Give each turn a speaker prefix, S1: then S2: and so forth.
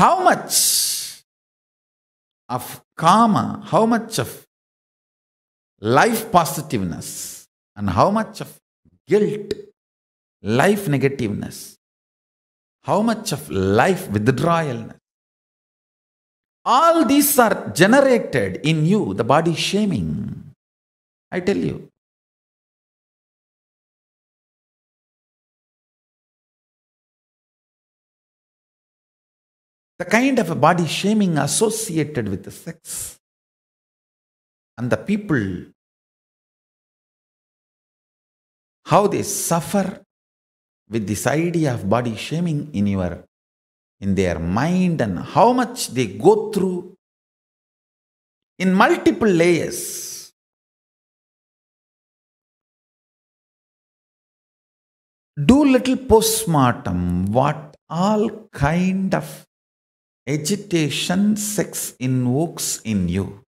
S1: How much
S2: of karma, how much of life positiveness, and how much of guilt, life negativeness, how much of life withdrawalness? All these are generated in you, the body shaming. I tell you.
S1: the kind of a body shaming associated with the sex. And the people,
S2: how they suffer with this idea of body shaming in your in their mind and how much they go through in multiple layers. Do little postmortem what all kind of agitation sex invokes in you